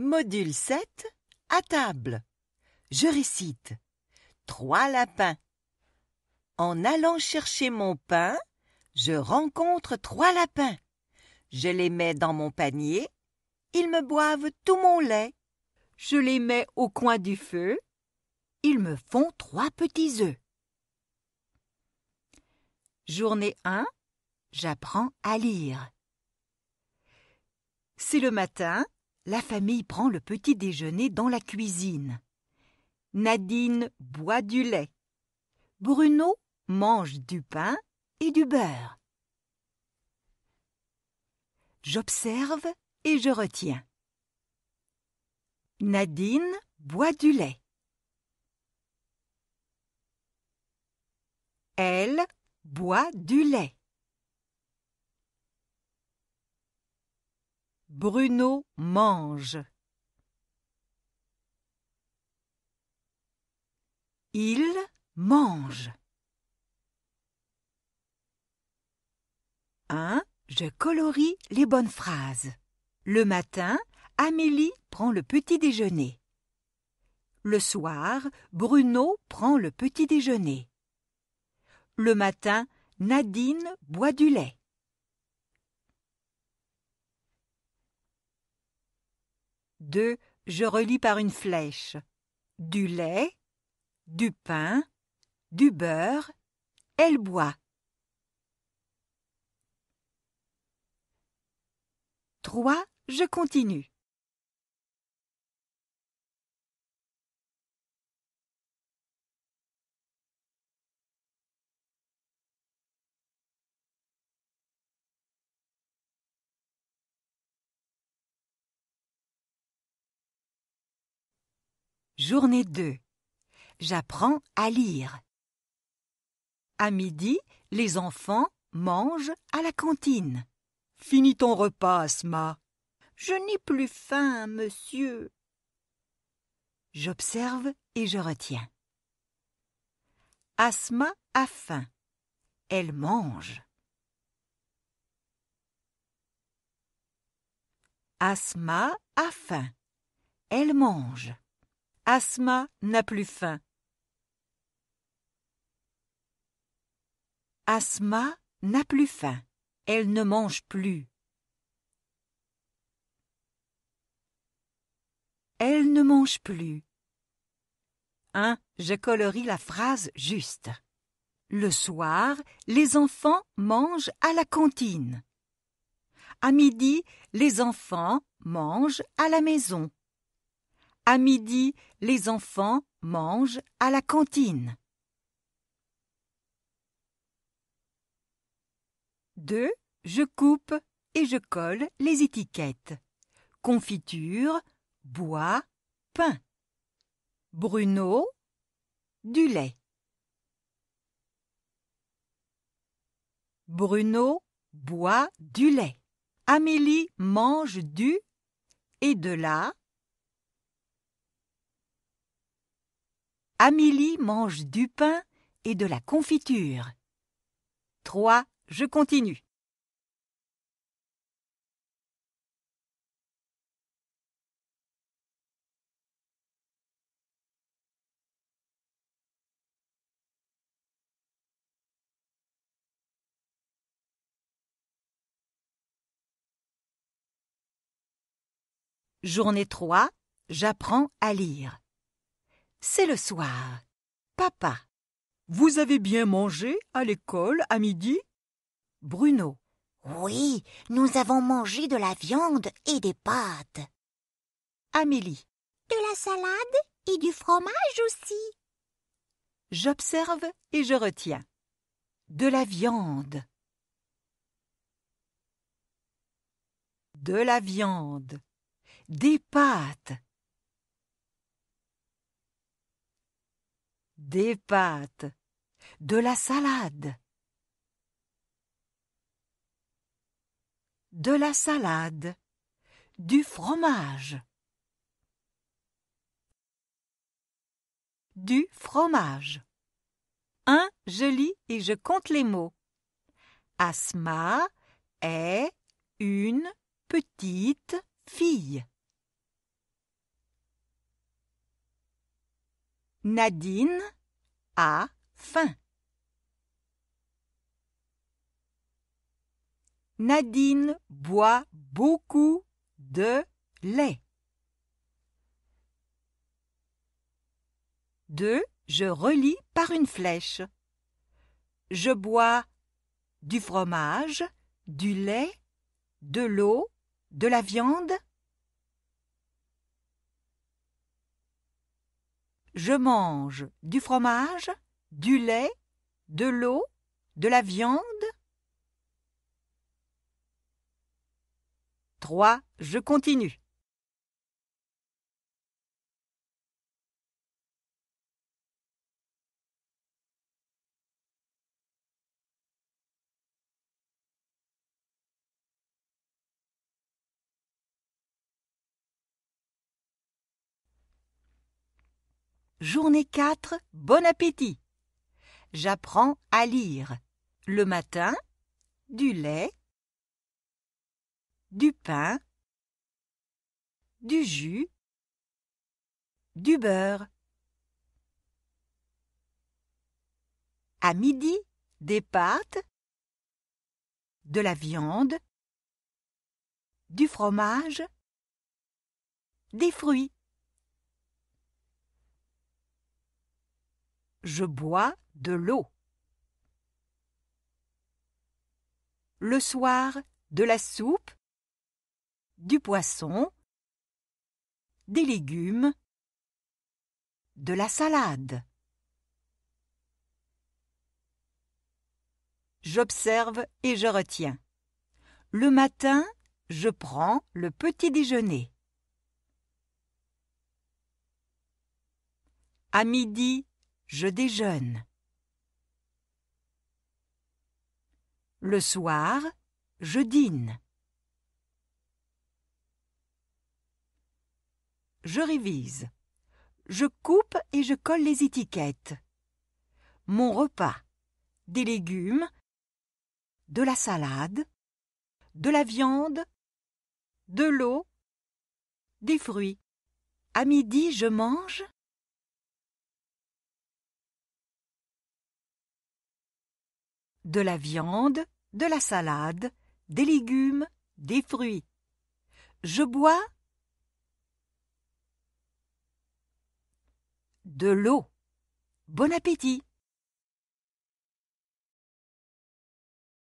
Module 7 à table. Je récite. Trois lapins. En allant chercher mon pain, je rencontre trois lapins. Je les mets dans mon panier. Ils me boivent tout mon lait. Je les mets au coin du feu. Ils me font trois petits œufs. Journée 1. J'apprends à lire. C'est le matin, la famille prend le petit déjeuner dans la cuisine. Nadine boit du lait. Bruno mange du pain et du beurre. J'observe et je retiens. Nadine boit du lait. Elle boit du lait. Bruno mange. Il mange. Un, Je colorie les bonnes phrases. Le matin, Amélie prend le petit déjeuner. Le soir, Bruno prend le petit déjeuner. Le matin, Nadine boit du lait. 2. Je relis par une flèche. Du lait, du pain, du beurre, elle boit. 3. Je continue. Journée 2. J'apprends à lire. À midi, les enfants mangent à la cantine. Finis ton repas, Asma. Je n'ai plus faim, monsieur. J'observe et je retiens. Asma a faim. Elle mange. Asma a faim. Elle mange. Asma n'a plus faim. Asma n'a plus faim. Elle ne mange plus. Elle ne mange plus. 1. Hein, je colorie la phrase juste. Le soir, les enfants mangent à la cantine. À midi, les enfants mangent à la maison. À midi, les enfants mangent à la cantine. 2. Je coupe et je colle les étiquettes. Confiture, bois, pain. Bruno, du lait. Bruno boit du lait. Amélie mange du et de là Amélie mange du pain et de la confiture. 3. Je continue. Journée 3. J'apprends à lire. C'est le soir. Papa. Vous avez bien mangé à l'école à midi Bruno. Oui, nous avons mangé de la viande et des pâtes. Amélie. De la salade et du fromage aussi. J'observe et je retiens. De la viande. De la viande. Des pâtes. des pâtes, de la salade, de la salade, du fromage, du fromage. Un, je lis et je compte les mots. Asma est une petite Nadine a faim. Nadine boit beaucoup de lait. 2. Je relis par une flèche. Je bois du fromage, du lait, de l'eau, de la viande, Je mange du fromage, du lait, de l'eau, de la viande. 3. Je continue. Journée 4. Bon appétit. J'apprends à lire. Le matin, du lait, du pain, du jus, du beurre. À midi, des pâtes, de la viande, du fromage, des fruits. Je bois de l'eau. Le soir, de la soupe, du poisson, des légumes, de la salade. J'observe et je retiens. Le matin, je prends le petit déjeuner. À midi, je déjeune. Le soir, je dîne. Je révise. Je coupe et je colle les étiquettes. Mon repas. Des légumes, de la salade, de la viande, de l'eau, des fruits. À midi, je mange de la viande, de la salade, des légumes, des fruits. Je bois de l'eau. Bon appétit.